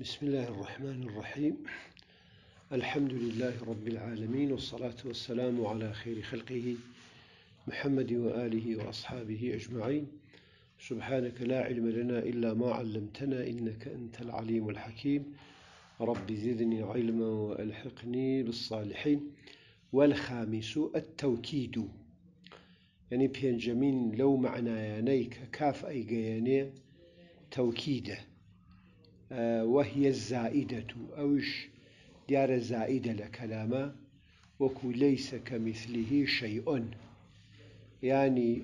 بسم الله الرحمن الرحيم الحمد لله رب العالمين والصلاة والسلام على خير خلقه محمد وآله وأصحابه أجمعين سبحانك لا علم لنا إلا ما علمتنا إنك أنت العليم الحكيم رب زدني علما وألحقني بالصالحين والخامس التوكيد يعني بين جميل لو معنا يانيك كاف أي جيانية توكيده وهە زائیدەت و ئەوش دیارە زائیدە لە کەلامە وەکو لەیسە کە میسلیهی شەیئۆن ینی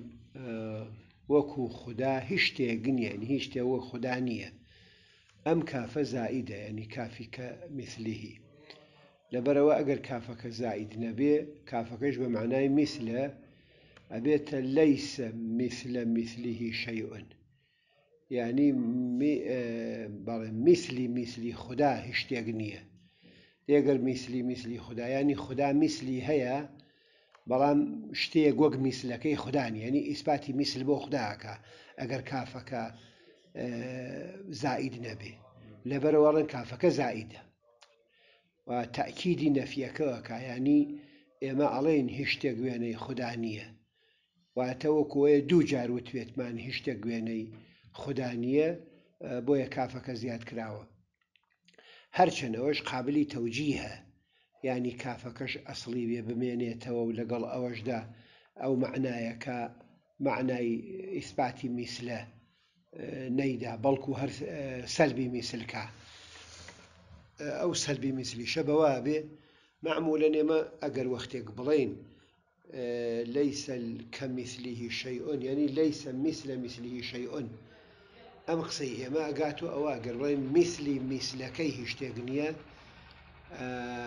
وەکو خوددا هیچ شتێگنیان هیچ شتێ وە خوددا نییە ئەم کافە زائیدە ینی کافیکە میسلیهی لەبەرەوە ئەگەر کافەکە زائید نەبێ کافەکەش بە معنای میسلە ئەبێتە لەیسە میسلە میسلیهی شەیئۆن یعنی بەڵێ میسلی میسلی خوددا هیچ شتێک نییە ئێگەر میسلی میسلی خدایانی خوددا میسلی هەیە بەڵام شتەیە گۆک میسلەکەی خوددانی ینی ئیسپاتی میسل بۆ خداکە ئەگەر کافەکە زائید نەبێ لەبەرەوەڕن کافەکە زائیدە تاکیدی نەفیەکەەکە ینی ئێمە ئەڵێن هیچ شتێک گوێنەی خوددا نییە واتەوە کۆیە دوو جار وتوێتمان هیچ شتە گوێنەی خوددانە بۆیە کافەکە زیاد کراوە هەرچەنەوەش قابلی تەوجی هە ینی کافەکەش ئەسڵی بێ بمێنێتەوە و لەگەڵ ئەوەشدا ئەو معنایەکە معنای ئیسپاتی میسلە نەیدا بەڵکو هەر سەلبی میسلکە ئەو سەلبی میسلی شەبەوە بێ معمولە نێمە ئەگەر وەختێک بڵین لەیسە کە میسلیهی شەیئۆن ینی لەیسە میسلە میسلیهی شەیئۆن ئەم قسەی ئێمە ئەگات و ئەوە گەڕێن میسلی میسلەکەی هیچ شتێک نییە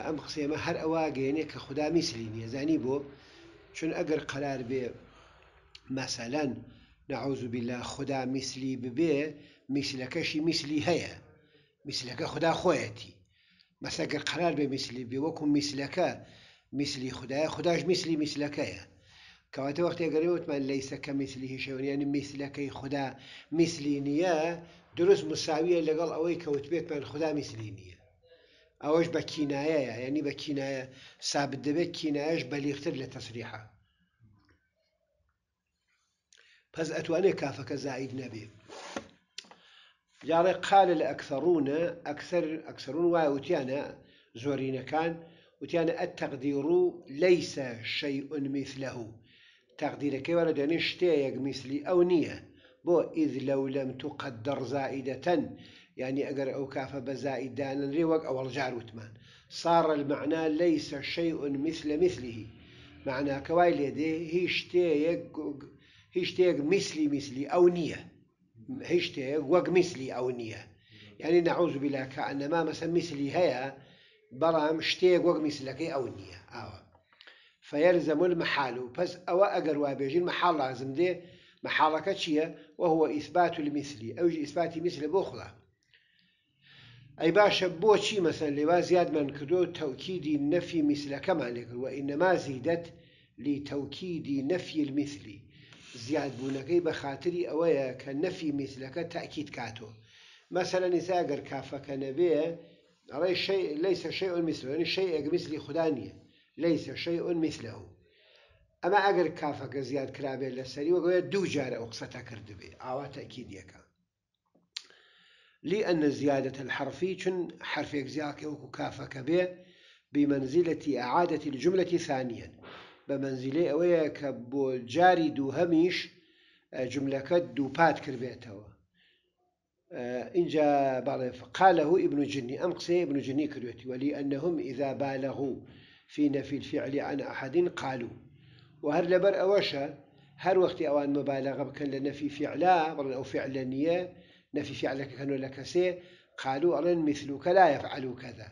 ئەم قسێمە هەر ئەوە گەێنێ کە خوددا میسلی نیەزانی بۆ چون ئەگەر قەرار بێ مەسەلەن نەعوزبیلا خوددا میسلی ببێ میسلەکەشی میسلی هەیە میسلەکە خوددا خۆیەتی مەسەگەر قەرار بێ میسلی بێ وەکو میسلەکە میسلی خدایە خداش میسلی میسلەکەیە كواتو وقت يقريبا وتمان ليس كمثله شيء يعني مثلك كي خدا مثلينيا نيا دروس مساوية اللي قال اوي كوتبيت من خدا مثلينيا اوش بكينايا يعني بكينايا سابد بك كينايش بل يختر لتصريحه فاز اتواني كافك زائد نبي جاري قال الاكثرون اكثر اكثرون واوتيانا زورينا كان وتيانا التقدير ليس شيء مثله تقدير وەرە دێنێ شتەیەک مثلي أو نية بو إذ لو لم تقدر زائدة يعني ئەگەر أو کافە بزائد زائیددانرێ وەک أو الجار وتمان صار المعنى ليس شيء مثل مثله معنى كواي لێدێ هي شتەیەک مثلي مثلي مثلی مثلی ئەو نییە هیچ شتێک وەک مثلی يعني نعوذ بلا كأنما مثلا مثلي هيا برام شتێک وق مثلك أو نية آه. فيلزم المحال پس ئەوە ئەگەر وابێژین محال لازم دێ محالەکە چییە وهو ئیسبات المثلی ئەوژ ئیسباتی مثل بۆ خدا ئەی باشە بۆچی مەسن لێوا زیادمان کردو تەوکیدی نەفی میسلەکەمان لێکرد و ئینەما زیدەت لی تەوکیدی نەفی المثلی زیادبوونەکەی بە خااتری ئەوەیە کە نەفی میسلەکە تاکیید کاتۆ مەسەرە نیساگەر کافەکە نەبێ ئەڵێ لەیسە شەی مثلنی شەی ئەگمیسلی خوددا نیە ليس شيء مثله اما اگر زياد زیاد کرابێ لەسەری وقال دو جار ئەو كردبي او آه، تاكيد يكا لأن زيادة الحرفي چون حرفك زياكي وكو كافك به بمنزلة إعادة الجملة ثانيا بمنزلة اويك بو جاري دو هميش آه، جملة دو بات كربيتها آه، إنجا قاله ابن جني أمقسي ابن جني كروتي ولأنهم إذا بالغوا في نفي الفعل عن أحد قالوا وهر لبر أوشا هر وقت أوان مبالغة بكن لنفي فعلا أو فعلا نية نفي فعلك كانوا لك سي قالوا أرن مثلك لا يفعل كذا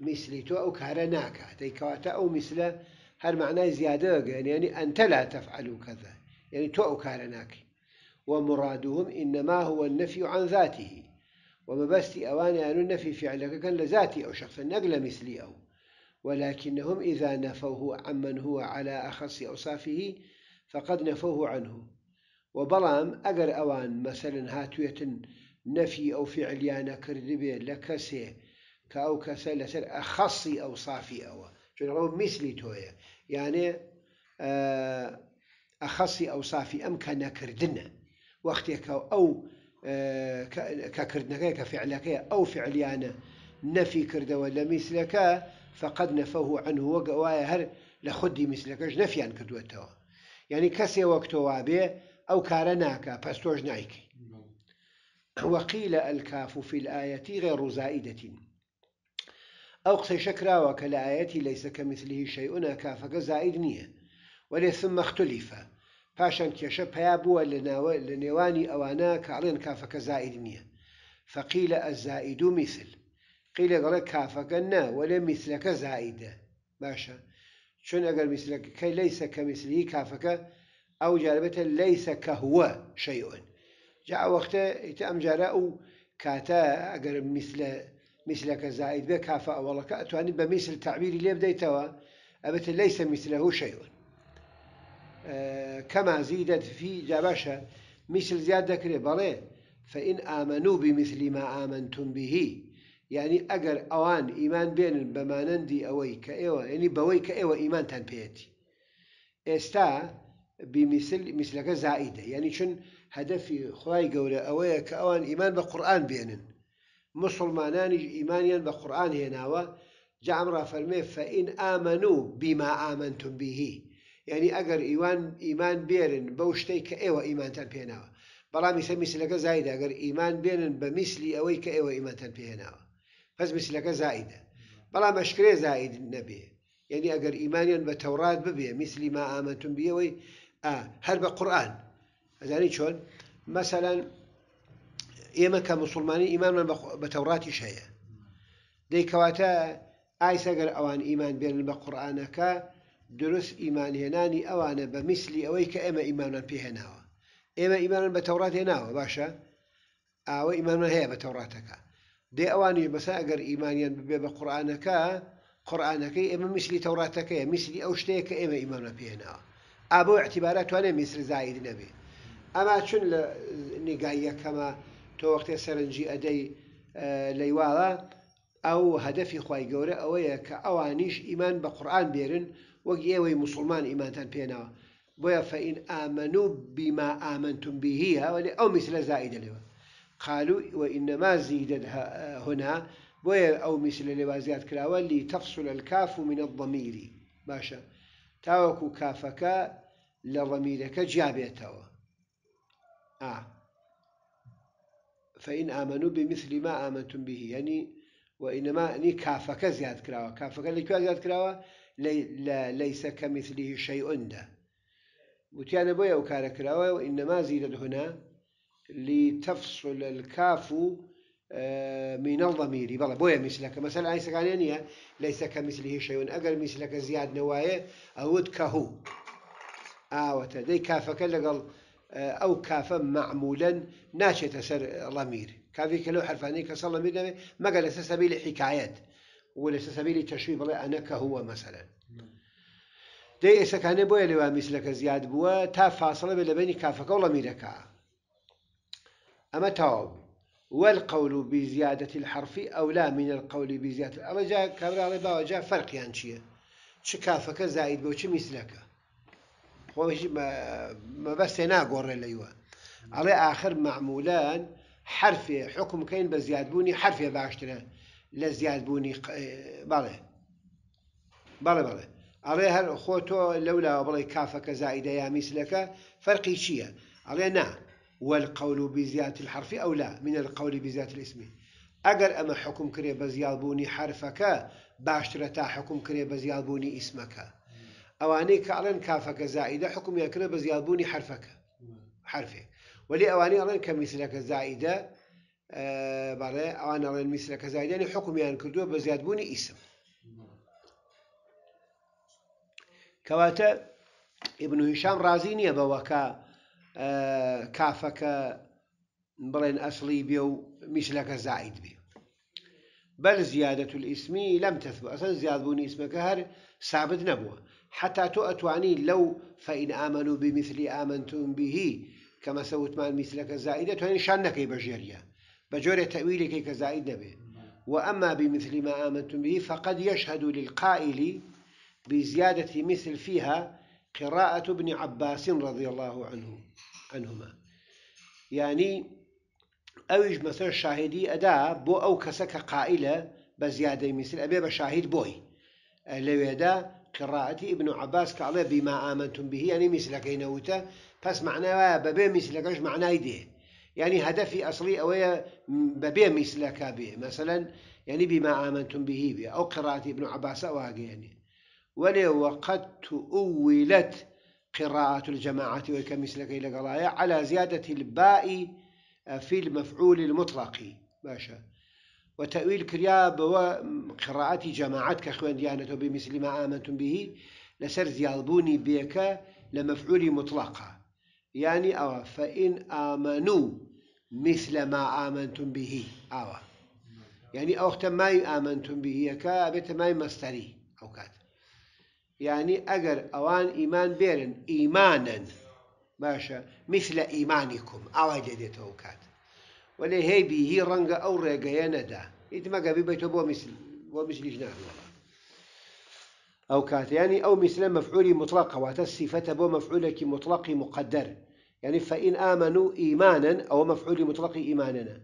مثلي تو أو كهرناك تيكواتا أو مثل هر معناه زيادة يعني أنت لا تفعل كذا يعني تو أو كارناك ومرادهم إنما هو النفي عن ذاته بس أوان يعني النفي فعلك كان لذاتي أو شخصا نقل مثلي أو ولكنهم إذا نفوه عمن هو على أخص أوصافه فقد نفوه عنه وبلام أجر أوان مثلا هاتوية نفي أو فعليان كردبي لكسي كأو كسه لسر أخص أوصافي أو شنو مثلي تويا يعني آه، أخص أوصافي أم كان كردنا وقتك أو آه، ككردنا كفعلك أو فعليانه نفي ولا مثلك فقد نفوه عنه وقوايا هر لخدي مثلكش نفيان كدوتوا يعني كسي وقتوا به أو كارناكا فاستوج نايكي وقيل الكاف في الآية غير زائدة أو قصي شكرا وكالآية ليس كمثله شيء كافك زائد نية ولثم اختلف پاشان کێشە پەیابووە لنيواني نێوانی ئەوانە کاڵێن کافەکە زائید فقيل الزائد مثل قيل قال كافك نا ولا مثلك زائدة باشا شون أقل مثلك كي ليس كمثله كافك أو جالبة ليس كهو شيء جاء وقته تأمجر أو كاتا أقل مثل مثلك زائد بكافة أولا كأتواني بمثل تعبيري ليه بديتوا أبت ليس مثله شيء أه كما زيدت في جاباشا مثل زيادة كريبالي فإن آمنوا بمثل ما آمنتم به یعنی ئەگەر ئەوان ئیمان بێنن بەمانەندی ئەوەی کە ئێوە ینی بەوەی کە ئێوە ئیمانتان پێێتی ئێستا میسلەکە زائیدە یعنی چون هەدەفی خی گەورە ئەوەیە کە ئەوان ئیمان بە قورآن بێنن مسلمانانیش ئیمانیان بە قورآن هێناوە جامڕا فەرمێ فەئین ئامن و بیما ئامنتون بیهی یعنی ئەگەر ئیوان ئیمان بێرن بەو شتەی کە ئێوە ئیمانتان پێێناوە بەڵامی سە میسلەکە زایدا ئەگەر ئیمان بێنن بە میسلی ئەوەی کە ئێوە ئیمانتان پێێناوە پس مثلەکە زائیدە بەڵام ئەشکرێ زائید نەبێ یعنی ئەگەر ئیمانیان بە تەورات ببێ میسلی ما ئامەتون بیەوەی هەر بە قورآن ئەزانی چۆن مەسەلەن ئێمە کە مسلمانی ئیمانمان بە تەوراتیش هەیە دەیکەواتە ئایسەگەر ئەوان ئیمان بێنن بە قورآانەکە دروست ئیمانهێنانی ئەوانە بە میسلی ئەوەی کە ئێمە إيمانا في هناوة إما إيمانا بتوراة هناوة باشا أو إيمانا هي بتوراتك تەوراتەکە دێ ئەوانی بەسا ئەگەر ئیمانیان ببێ بە قورآانەکە قورآانەکەی ئێمە میسلی تەوراتەکەی میسلی ئەو شتەیە کە ئێمە ئیمانە پێێنەوە ئابۆ احتیبارات توانێ میسر زاید نەبێ ئەما چون لە نیگاییەکەمە تۆ وەختێ سەرنجی ئەدەی لەیواڵە ئەو هەدەفی خی گەورە ئەوەیە کە ئەوانیش ئیمان بە قورآان بێرن وەک ئێوەی مسلمان ئیمانتان پێنەوە بۆیە فەئین ئامن و بیما ئامنتون بیهیە وەێ ئەو میسلە زائیدە لێەوە قالوا وإنما زيدت آه، هنا بويا أو مثل لوازيات كراوة لتفصل الكاف من الضمير باشا تاوكو كافك لضميرك جابيتوا آه فإن آمنوا بمثل ما آمنتم به يعني وإنما يعني كافك زياد كراوة كافك لكوا زياد كراوة لي لا ليس كمثله شيء ده وتيانا بويا وكارا كراوة وإنما زيدت هنا لتفصل الكاف آه، من الضمير بلا بويا مثلك مثلا ليس قالينيا ليس كمثله شيء أقل مثلك زياد نوايا أود كهو آوة دي كافك قال آه، أو كاف معمولا ناشئ سر ضمير كافي كلو حرفاني كسر ضمير ما قال سبيل حكايات ولا سبيل تشويب بلا أنا كهو مثلا نعم. دي اسكاني بويا مثلك زياد بوا تا فاصلة بين كافك ميركا أما تاوب والقول بزيادة الحرف أو لا من القول بزيادة أما جاء كبرى ربا وجاء فرق يعني شيء شكافك زائد بوش مثلك خوش ما بس قرر ليوا على آخر معمولان حرف حكم كين بزياد بوني حرف لا لزياد بوني بالي بالي بالي على هر خوتو لولا بالي كافك زائدة يا مثلك فرقي شيء على نعم والقول بزيادة الحرف أو لا من القول بزيادة الاسم أجر أما حكم كري بزياد بوني حرفك باشترة حكم كري بزياد بوني اسمك أو أواني كألن كافك زائدة حكم يكري بزياد بوني حرفك حرفك ولي أواني ألن كمثلك زائدة أه بله أوان ألن مثلك زائدة يعني حكم يعني كردو بزياد بوني اسم كواتا ابن هشام رازيني نيە بەوەکە کافەکە آه، بڵێن أصلي بيو و میشلەکە زايد بێ بل زيادة الاسم لم تثبت اصلا زيادة اسم اسمك هر ثابت نبوه حتى تؤتواني لو فإن آمنوا بمثل آمنتم به كما سوت مع مثلك زائدة يعني شانك بجيريا بجور تأويلك كزائد نبي وأما بمثل ما آمنتم به فقد يشهد للقائل بزيادة مثل فيها قراءة ابن عباس رضي الله عنه عنهما يعني أوج مثلا شاهدي ادا بو او كسك قائلة بزيادة مثل ابي بشاهد بوي يدا قراءة ابن عباس قال بما آمنتم به يعني مثلك كينوتا بس معناه ببي كاش معناه يديه يعني هدفي أصلي أو ببي مثلك به مثلا يعني بما آمنتم به أو قراءة ابن عباس أو يعني ولي وقد تؤولت قراءة الجماعة وكمثلك إلى قرايا على زيادة الباء في المفعول المطلق باشا وتأويل كرياب وقراءة جماعة كخوان ديانة بمثل ما آمنتم به لسر زيالبوني بيك لمفعول مطلقة يعني أو فإن آمنوا مثل ما آمنتم به أو يعني أو ما آمنتم به كابت ما مستري يعني أجر أوان إيمان بيرن إيمانا باشا مثل إيمانكم أو أواجد أوكات ولي هي بي هي رنج أو يندا ندا ما قبي بيتبوا مثل ومثل مثل والله أو كات يعني أو مثل مفعول مطلق الصفة بو مفعولك مطلق مقدر يعني فإن آمنوا إيمانا أو مفعول مطلق إيماننا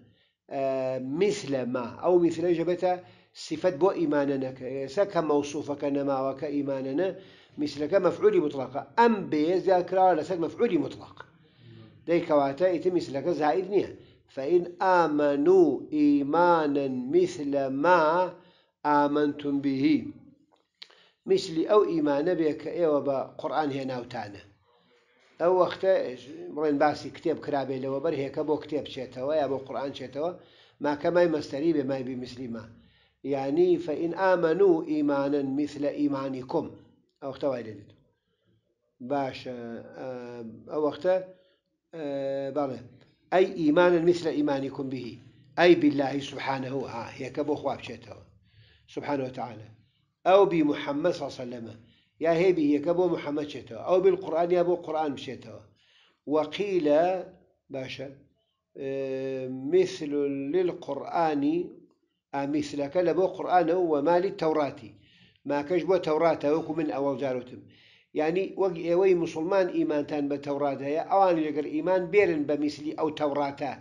آه مثل ما أو مثل جبته سیفەت بۆ ئیمانەنەکە ئێسا کە مەوسوفەکە نەماوەکە ئیمانەنە میسلەکە مەفعولی مطلاقە ئەم بێزیاکراوە لەسەر مەفعولی مطلاق دەیکەواتە ئیتی میسلەکە زائید نییە فەئین ئامەنو ئیمانن میسلە ما ئامەتون بیهی میسلی ئەو ئیمانە بێ کە ئێوە بە قورآان هێناوتانە ئەو وەختە بڵێن باسی کتێب کرابێ لەوە بەرهێکە بۆ کتێب چێتەوە یا بۆ قورآان چێتەوە ماکە مای مەستەری بێ مای بی مسلیمە يعني فإن آمنوا إيمانا مثل إيمانكم أو ذلك باش آه، آه، أو وقتا آه، بله أي إيمانا مثل إيمانكم به أي بالله سبحانه ها هي كبو خواب شته سبحانه وتعالى أو بمحمد صلى الله عليه وسلم يا به هي كبو محمد شته أو بالقرآن يا بو قرآن شته وقيل باشا مثل للقرآن ئامیسلەکە لە بۆ قورآانەوە وەمالی تەوراتی ماکەش بۆ تەوراتە وەکو من ئەوە جاروتم ینی وەک ئێوەی مسلمان ئیمانتان بە تەورات هەیە ئەوان لەگەر ئیمان بێرن بە میسلی ئەو تەوراتە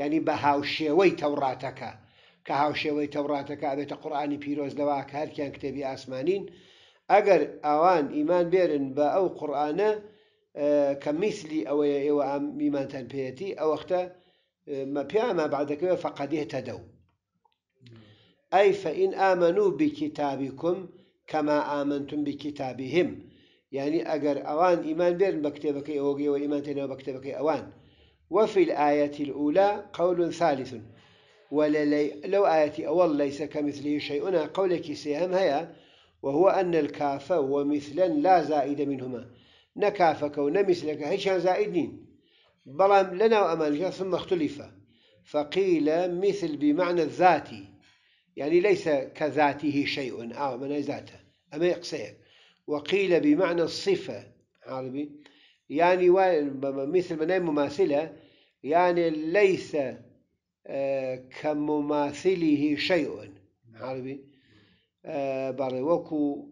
ینی بە هاوشێوەی تەوراتەکە کە هاوشێوەی تەوراتەکە ئەبێتە قورآانی پیرۆز لەوا هەرکیان کتێبی ئاسمانین ئەگەر ئەوان ئیمان بێرن بە ئەو قورآانە کە میسلی ئەوەیە ئێوە ئەم میمانتان پێەتی ئەوەختە مەپیامە بعدەکەوێ فەقەدێتە دەو أي فإن آمنوا بكتابكم كما آمنتم بكتابهم يعني أجر أوان إيمان بير بكتابك أوجي وإيمان تنو بكتابك أوان وفي الآية الأولى قول ثالث وللي لو آية أول ليس كمثله شيء أنا قولك سيهم هيا وهو أن الكاف ومثلا لا زائد منهما نكافك ونمثلك هيشان زائدين بلام لنا وأمانك ثم اختلف فقيل مثل بمعنى الذاتي يعني ليس كذاته شيء أو آه، من ذاته أما يقصيه وقيل بمعنى الصفة عربي يعني مثل من نعم مماثلة يعني ليس آه، كمماثله شيء عربي آه، باري وكو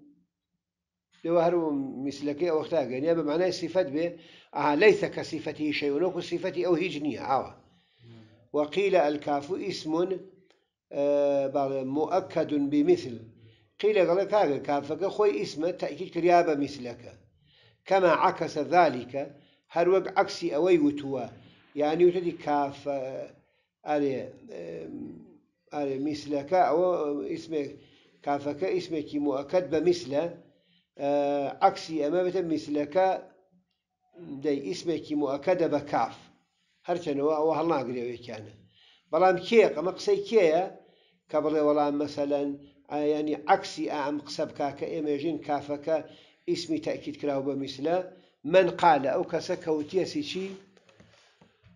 لو هرو مثلك أو اختاق يعني بمعنى صفات به آه ليس كصفته شيء وكو صفته أو هجنية عوا نعم. وقيل الكاف اسم مؤكد بمثل قيل قال كاغا كافك خوي اسمه تأكيد كريابة مثلك كما عكس ذلك هر وقت عكسي أوي وتوا يعني وتدي كاف أري أري مثلك أو اسمك كافك اسمك مؤكد بمثله عكسي أما بتم مثلك دەی ئیسمێکی موەکەدە بە کاف هەرچەنەوە ئەوە هەڵناگرێوێکیانە بەڵام کێ ئەمە قسەی کێیە كبري ولا مثلا آه، يعني عكسي أعم آه، قسبك آه، كإيميجين كافك اسمي تأكيد كلاهو بمثلا من قال أو كسك وتيسي شي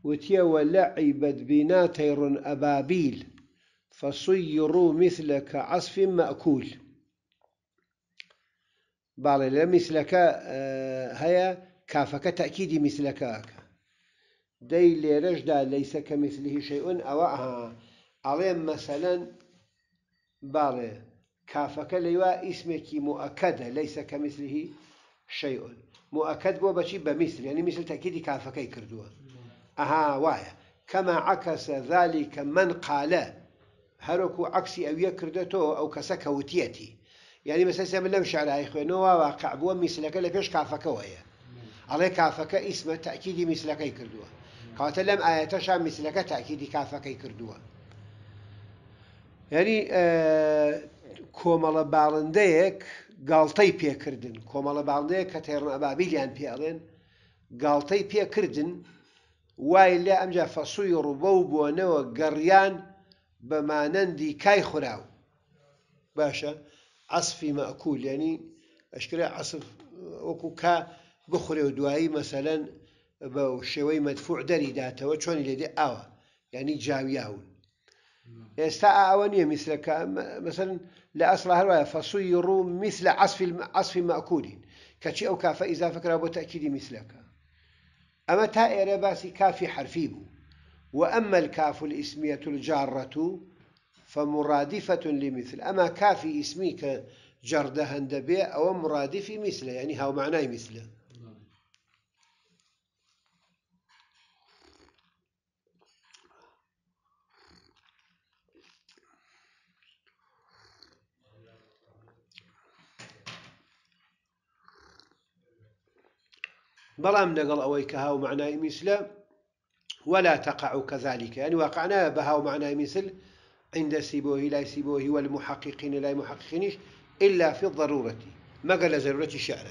وتيا ولعبت بنا تير أبابيل فصيروا مثلك عصف مأكول بعض مثلك هيا كافك تأكيدي مثلك دي رجدا ليس كمثله شيء أو عليهم مثلا باڵێ کافەکە لەیوا ئیسمێکی موەکەدە لەیسە کە میسلیهی شەیئون موەکەد بۆ بەچی بە میسر ینی میسل تەکیدی کافەکەی کردووە ئەها وایە کەما عکەسە ذالی کە من قالە هەرۆکو عکسی ئەویە کردێتەوە ئەو کەسە کەوتەتی یعنی مەسەسە من لەم شارایی خوێنەوە واقع بووە میسلەکە لە پێش کافەکەەوەیە ئەڵێ کافەکە ئیسمە تاکیدی میسلەکەی کردووە کاتە لەم ئاەتەشان میسلەکە تاکیدی کافەکەی کردووە ینی کۆمەڵە باڵندەیەک گاڵتەی پێکردن کۆمەڵە باڵندەیە کە تێڕنەبابیلیان پیاڵێن گاڵتەی پێکردن وای لێ ئەمجا فەسووی ڕووبە و بۆنەوە گەڕیان بەمانەندی کای خوراو باشە ئەسفی مەکوولێنی ئەشکرا ئەسف وەکو کا بخورێ و دوایی مەسەلەن بە شێوەی مەدفوع دەریداتەوە چۆنی لێدێ ئاوە یعنی جاویاون استاء اوانيه مثل مثلا اصل هروايه فصيروا مثل عصف عصف ماكول كشيء او كاف اذا فكر ابو تاكيد مثلك اما تائر بس كافي حرفي بو واما الكاف الاسميه الجاره فمرادفه لمثل اما كافي اسمي كجرده هندبي او مرادف مثله يعني هاو معناه مثله بلام نقل أويك هاو معناي مثل ولا تقع كذلك يعني وقعنا بهاو معناي مثل عند سيبوه لا سيبوه والمحققين لا محققينش إلا في الضرورة ما قال ضرورة الشعر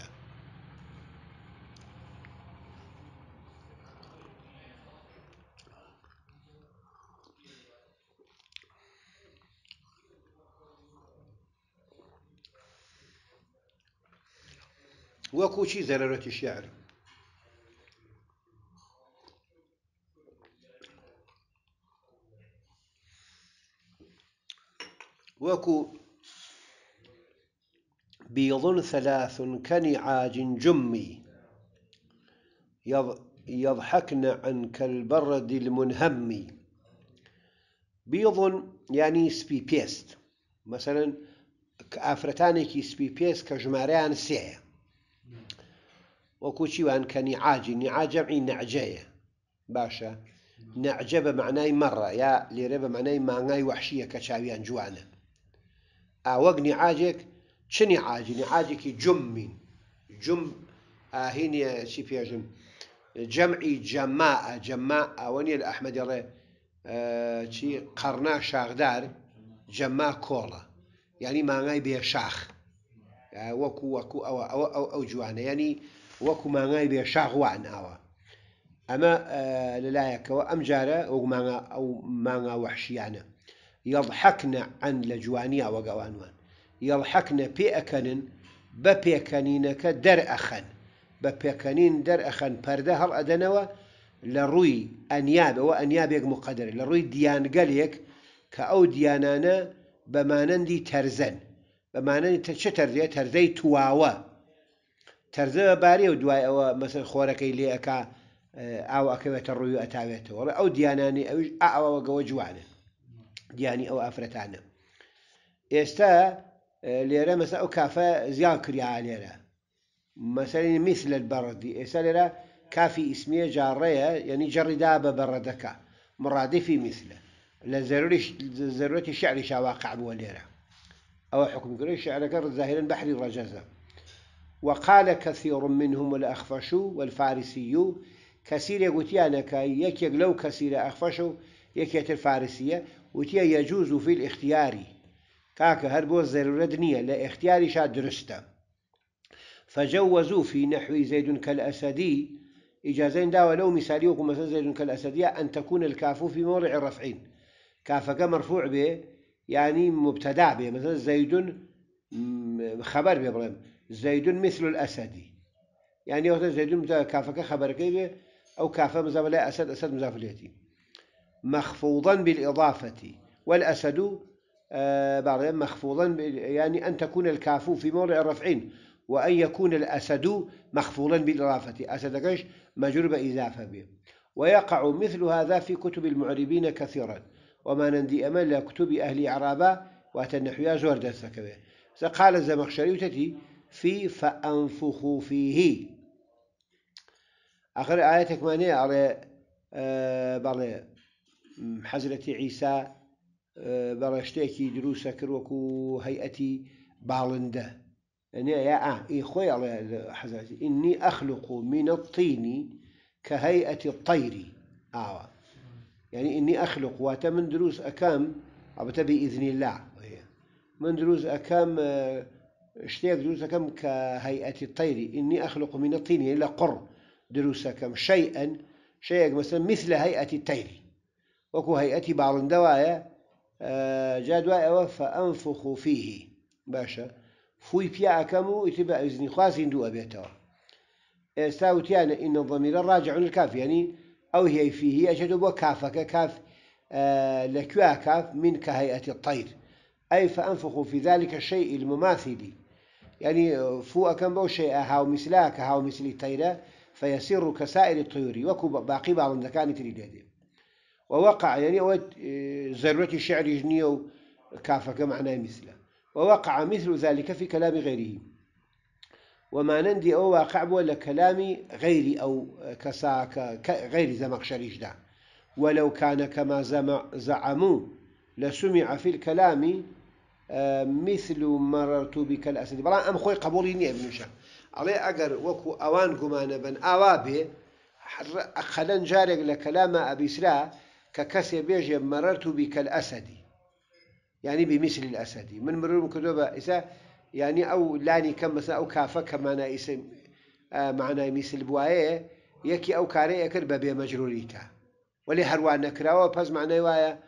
وكوشي ضرورة الشعر وكو بيض ثلاث كنعاج جمي يضحكن عنك البرد المنهمي بيض يعني سبي بيست مثلا كافرتاني كي سبي بيست كجماريان وەکو وكوشي وان كنعاج نعاج نەعجەیە نعجيه باشا نعجب معناي مره يا لێرە معناي ما مانگای وحشیە کە چاویان ئاوەک نعاجك شني عاج نعاجك جم آه، جم ئاهینە چی پێژن جەمعی جەما جەما ئەوە نیە لە ئەحمە دەڵێ چی قەرنا شاغدار جەما يعني آه، او او مانگای بێشاخ وەکو وەکو ئەوە ئەوە ئەو ئەو جوانە ینی وەکو مانگای بێشاغوان ئەوە ئەمە لەلایەکەوە ئەم جارە ئەو مانگا يعني. یەڵحەکنە ئەن لە جوانیا وەگەوانوان یەڵحەکنە پێ ئەکەنن بە پێکەنینەکە دەرئەخەن بە پێکەنین دەرئەخەن پەردە هەڵ ئەدەنەوە لە ڕووی ئەنیابەوە ئەنیابێک مقدر لە ڕووی دیانگەلێک کە ئەو دیانانە بەمانەندی تەرزەن بەمانەی تەچە تەردێت تەردەی تواوە تەرزە بەبارێ و دوای ئەوە مەسەر خۆرەکەی لێەکە ئاو ئەکەوێتە ڕووی ئەتاوێتەوە ئەو دیانانی ئەوش ئاوەگەوە جوانن دیانی او افرتانا ئێستا لێرە مەسە ئەو زيان زیان کریا لێرە مەسەری میسل بەڕدی ئێستا لێرە کافی ئیسمیە جاڕەیە یعنی جەڕیدا بە بەڕەدەکە مرادفی مثلە لە الشعر شواقع بوليرا أو حكم ئەوە حکمگری شعرەکە ظاهرا بەحری ڕەجەزە وقال كثير منهم الأخفشو والفارسيو كثير يقولون أنك يكيق لو كثير أخفشو يكيت الفارسية وتيا يجوز في الاختياري كاك هربو الزرورة نية لا اختياري شاد درسته فجوزوا في نحو زيد كالأسدي إجازين دا ولو مثالي مثلا زيد كالأسدية أن تكون الكاف في موضع الرفعين كافك مرفوع به يعني مبتدع به مثلا زيد خبر به بلم زيد مثل الأسدي يعني مثلا زيد كافك خبر كيف أو كافة مزافلة أسد أسد مزافلتي مخفوضا بالإضافة والأسد آه، بعضها مخفوضا يعني أن تكون الكاف في موضع الرفعين وأن يكون الأسد مخفوضا بالإضافة أسد كش مجرب إضافة به ويقع مثل هذا في كتب المعربين كثيرا وما نندي أمل كتب أهل عرابة وتنحيا زور دستكبه قال الزمخشري وتتي في فأنفخوا فيه آخر آياتك مانية على بله آه، حضرت عيسى برشتكي دروسه وكو هيئتي بالندا يعني يا اه اي خويا حضرت اني اخلق من الطين كهيئه الطير اه يعني اني اخلق وات من دروس اكام عبت باذن الله من دروس اكام اشتاق اه، دروس اكام كهيئه الطير اني اخلق من الطين الى قر دروس اكام شيئا شيئا مثلا مثل هيئه الطير وكو هيئتي بعض دوايا آه، جادوا أو فأنفخ فيه باشا فوي بيعكم يتبع إذن خاسين دو أبيتها استاوتيانا إن الضمير الراجع للكاف يعني أو هي فيه أجد بو كافك كاف آه، لكوا كاف من كهيئة الطير أي فأنفخ في ذلك الشيء المماثل يعني فو كم بو شيء هاو مثلاك هاو مثل الطيرة فيسير كسائر الطيور وكو باقي بعض ذكاني تريده ووقع يعني آه، ذروة الشعر جنية كافة معناه مثله ووقع مثل ذلك في كلام غيره وما نندي أو واقع ولا كلام غير أو كساك غير زمق زمخشريش ده ولو كان كما زعموا لسمع في الكلام آه، مثل مررت بك الأسد بلا أم خوي قبوليني ابن شا علي أقر وكو أوان قمان بن أوابي خلن جارك لكلام أبي سلا ككسي بيجي مررت بك الأسد يعني بمثل الأسد من مرور كدوبة إذا يعني أو لاني كم مثلا أو كافة كمانا اسم آه معنى مثل بوايه يكي أو كاري أكر ببي مجروريتا ولي هروان نكراوة بس معنى وايه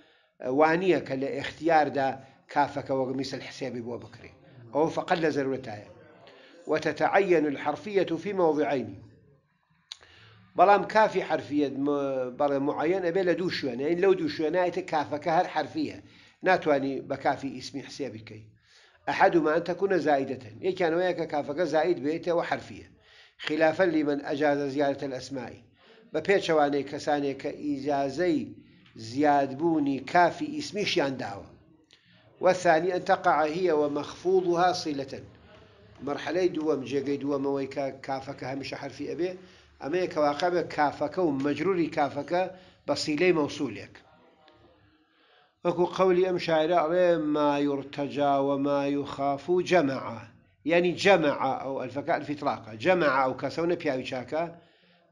آه، وانية كالاختيار دا كافك مثل حسابي بو بكري أو فقل زرورتايا وتتعين الحرفية في موضعين بلام كافي حرفية بلا معين أبي دوش شوانة يعني لو دوش شوانة أيت كافة كهر حرفية ناتواني بكافي اسمي حسابك أحدهما أن تكون زائدة يعني كان وياك كافك زائد بيته وحرفية خلافا لمن أجاز زيادة الأسماء ببيتشواني كساني كإجازي بوني كافي شيان ينداوه والثاني أن تقع هي ومخفوضها صلة مرحلة دوام جيجي دوام ويكا كافك همش حرفي أبي ئەمەیە کەواقع بە کافەکە و مەجروری کافەکە بە سیلەی مەوسولێک وەکو قولی ئەم شاعرە ئەڵێ مایورتەجاوە مای و خاف و جەمەعە يعني ینی جمع او ئەلفەکە ئەلفیتلاقە جەمەعە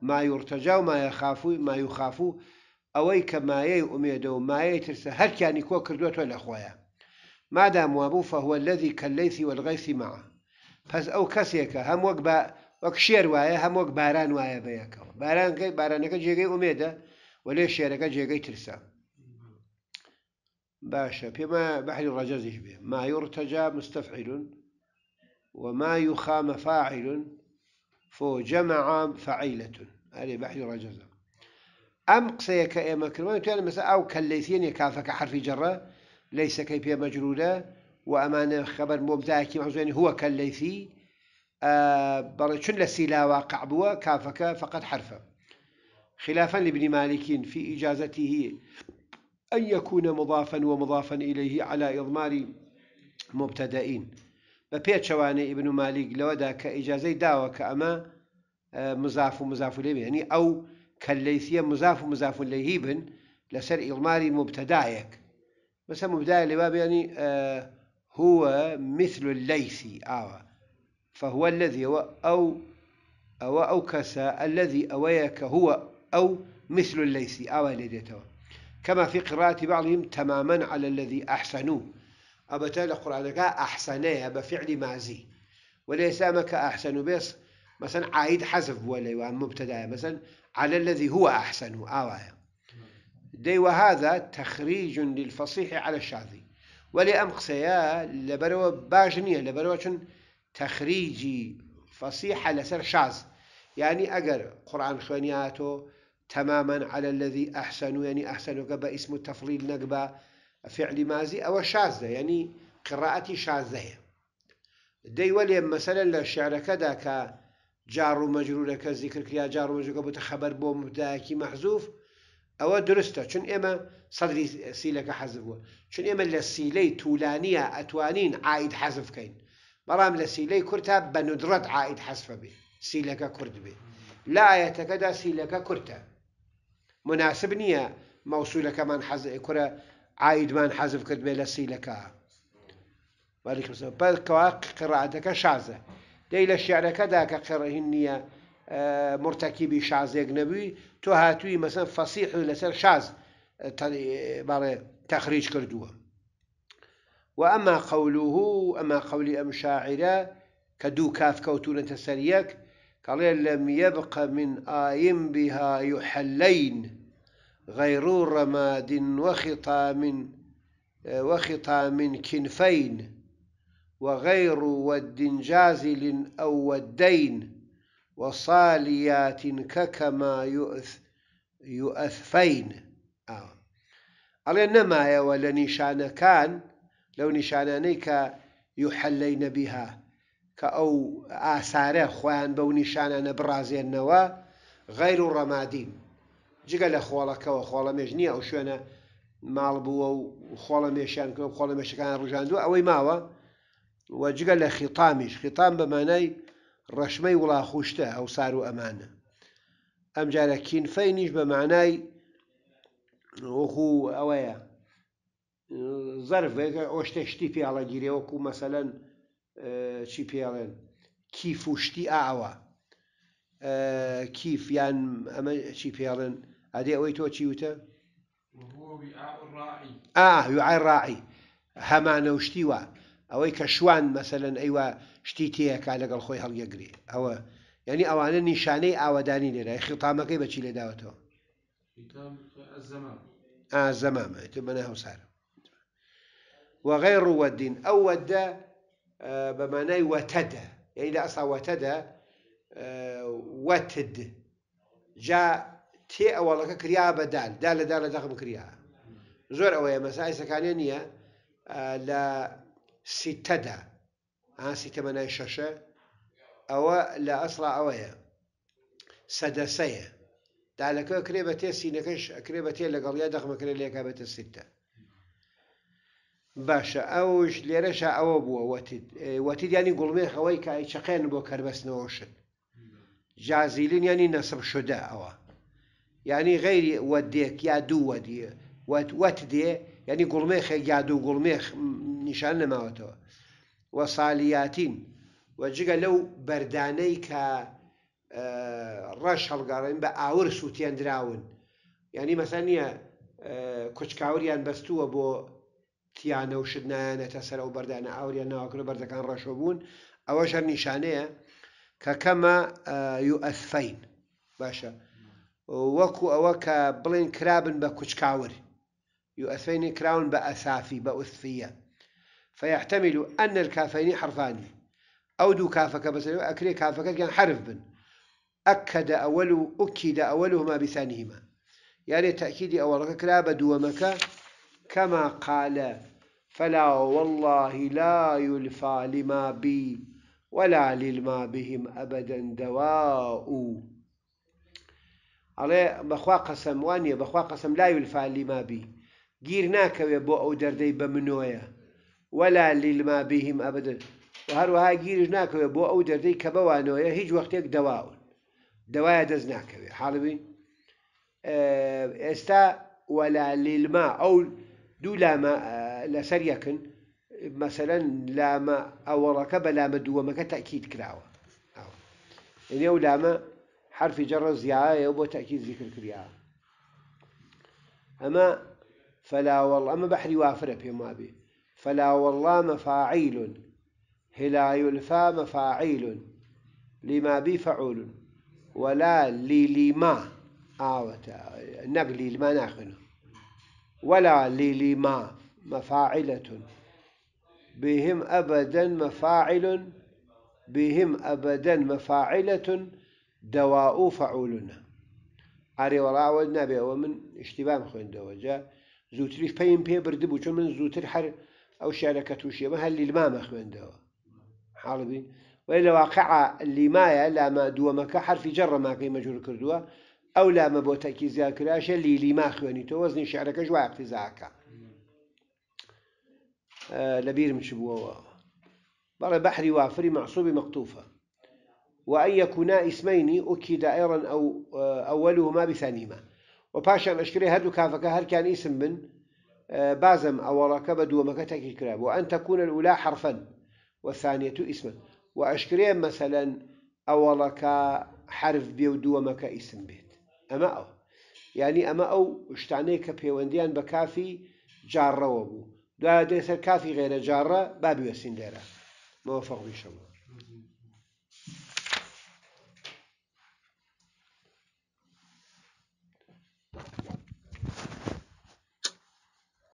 ما يرتجى پیاوی يخاف ما و مایە ما مای و خاف يترسى هل کە مایەی ئومێدە ولا مایەی ما دام وابو فهو الذي كالليث والغيث معه فاز او کەسێکە هەم هم بە وەک شێر وایە هەمووەک باران وایە بەیەکەوە بارانکە بارانەکە جێگەی ئومێدە وەلێ شێرەکە جێگەی باشا باشە بحر بەحری ڕەجەزیش بێ مایورتەجا مستەفعیلون وما يخام فاعل جمع فعيلة هذه بحر رجزة أم قصيك يا كرمان تقول يعني مثلا أو كالليثين يكافك حرف جرة ليس كيفية مجروده وامانه خبر مبتاكي محزوين هو كالليثي بەڵێ چون واقع بوا كافك کافەکە فقط حرفا خلافا لابن مالك في إجازته أن يكون مضافا ومضافا إليه على إضمار مبتدئين ببيت شواني ابن مالك لودا إجازي داوة اه، كأما مضاف ومضاف إليه يعني أو كالليثية مضاف ومضاف إليه بن لسر إضمار مبتدائك مثلا مبتدع لباب يعني هو مثل الليثي آوه فهو الذي أو أو أو أو كسا الذي أويك هو أو مثل الليس أو لديته كما في قراءة بعضهم تماما على الذي أحسنوا أبتا لك أحسنها بفعل مازي وليس أمك أحسن بس مثلا عايد حذف ولا مبتدا مثلا على الذي هو أحسن آوايا دي وهذا تخريج للفصيح على الشاذي ولأم قصيا لبروا باجنية لبروا تخريجي فصيحة لسر شاز يعني أجر قرآن خوانياته تماما على الذي أحسن يعني أحسن قبا اسم التفضيل نقبا فعل مازي أو شاز يعني قراءتي شاذة هي دي ولي مثلا للشعر كذا ك جار مجرور كذكر كيا جار مجرور كبوت خبر بو مبداكي محذوف او درسته شن اما صدري سيلك حذف شن اما للسيلي تولانيه اتوانين عايد حذف كين بەڵام لە سیلەی کورتا بە نودرەت عید حەسفە بێ سیلەکە کورد بێ لا ئاەتەکەدا سیلەکە کورتە مناسب نییە مەوسولەکەمان حەز کورە عیدمان حەزف کرد بێ لە سیلەکە بەکەوا قڕعاتەکە شازە دەی لە شعرەکەدا کە قڕهین نییە مرتەکیبی شازێک نەبووی تۆ هاتووی مەسەر فەسیح لەسەر شاز باڵێ تەخریج کردووە وأما قوله أما قول أم شاعرة كدو كاف كوتون سريك قال لم يبق من آيم بها يحلين غير رماد وخطام وخطام كنفين وغير ود جازل أو ودين وصاليات ككما يؤث يؤثفين آه. على يا ولني شان كان لەو نیشانانەی کە یحلەی نەبیها کە ئەو ئاسارە خۆیان بەو نیشانانە بڕازێنەوە غیر و ڕەمادیم جگە لە خۆڵەکەەوە خۆڵە مێژ نییە ئەو شوێنە ماڵ بووە و خۆڵە مێشیان کە خۆڵە مێشەکان ڕژاندووە ئەوەی ماوە وە جگە لە خیتامیش خیتان بەمانای ڕەشمەی وڵاخوشتە ئەو سار و ئەمانە ئەمجارە کینفەی نیش بە معنای وەخوو ئەوەیە زەرێکە ئۆشتە شتی پیاڵە گیرێوەکو مەسەلەن چی پیاڵێن کیف و شتی ئاوە کیفیان ئەمە چی پیاڵێن ئەدێ ئەوەی تۆ چی وتە ئاعی ڕاعی هەمانە و شتیوە ئەوەی کە شوان مەسەلەن ئەیوە شتی تەیەکا لەگەڵ خۆی هەڵگەگرێ ئەوە یعنی ئەوانە نیشانەی ئاوادانی لێرای خیتامەکەی بەچی لێداوەتەوە ئازەمامە بەنە هەوسارە وغير ود أو ود آه، بمعنى وتد يعني إذا أصلا وتد آه، وتد جاء تي أولك كريا بدال دال دال دخم كريا زور أوي مسائل سكانية آه، لا ستدا ها ستة من ششة أو لا أصلا أويا سدسية دالك كريبتي سينكش كريبتي لقال يا دخم كريا لك الستة باشە ئەوش لێرەشە ئەوە بووە وەتید ینی گوڵمێ خەوەی کای چقێن بۆ کەربەستنەوەشن جازیلین ینی نەسب شدە ئەوە ینی غیری وەدێک یا دوو وەدیە وەت دێ ینی گوڵمێخێک یا دوو گوڵمێخ نیشان نەماوەتەوە وە سالیاتین وە جگە لەو بەردانەی کە ڕەش هەڵگەڕێن بە ئاور سووتێنراون ینی مەسەن نییە کچکاوریان بەستووە بۆ تیانە و شت نایەنێتە سەر و بەردانە ئاوریان ناوکرۆ بەردەکان ڕەشۆ بوون ئەوە ژەر نیشانەیە کە کەمە آه، یئسفین باشە وەکو ئەوە کە بڵێن کرابن بە کوچکاور یئسفینی کراون بە ئەسافی بە ئوسفیە فەحتەمیل و ئەن کافینی حرفانی ئەو دوو کافەکە بەسەر ئەکرێ کافەکەیان حرف بن أكد ئەوەل و ئوکیدا ئەوەل هما بیسانیما یارێ تاکیدی ئەوەڵەکە کرا بە دووەمەکە كما قال فلا والله لا يلفى لما بي ولا للما بهم أبدا دواء علي بخوا قسم وانية بخوا قسم لا يلفى لما بي جيرناك ناکەوێ بۆ ئەو دەردەی ولا منۆیە بهم أبدا و هەروەها گیرش ناکەوێ بۆ ئەو دەردەی کە بەوانەوەیە دواء وەختێک دەواون دەوایە دەست ناکەوێ حاڵبین ئێستا دو لاما آه، لسريكن مثلا لاما او ركب لاما دو ما تاكيد كلاو يعني او لاما حرف جر زيايه او تاكيد ذكر كلياه اما فلا والله اما بحري وافره بما بي فلا والله مفاعيل هلا يلفى مفاعيل لما بي فعول ولا لي ما اوت آه، نقلي لما ناخذ ولا للما مفاعلة بهم أبدا مفاعل بهم أبدا مفاعلة دواء فعولنا أري ئارێ وەڵاوە نابێەوە من شتیبام خوێندەوە جا زووتریش پێیم بين برد بوو چون من زووتر هەر ئەو شارەکە تووشێمە هەر لیلمامە خوێندەوە حاڵبی وی لە واقع لیمایە لامە دووەمەکە ما كي مەجور كردوا ئەو لامە بۆ تەکی زیاکراشە لیلی ما شعرك وەزنی شعرەکەش زاكا اقتیزاکە لەبیرم چ بووەوە بەڵێ بەحری وافری معسووبی مەقتوفە وأن يكونا اسمين أكيد أيضا أو أولهما بثانيما وباشا أشكري هدو كافك هل كان اسم من بازم أو ركب ومكتك الكلاب وأن تكون الأولى حرفا والثانية اسما وأشكري مثلا أو حرف بيو دومك اسم به ئەمە ئەو ینی ئەمە ئەو شتانەیە کە پەیوەندیان بە کافی جاڕەوە بوو دوای دێسەر کافی غێرە جاڕە بابیوەسین لێرە مەوەفەقوی شەوە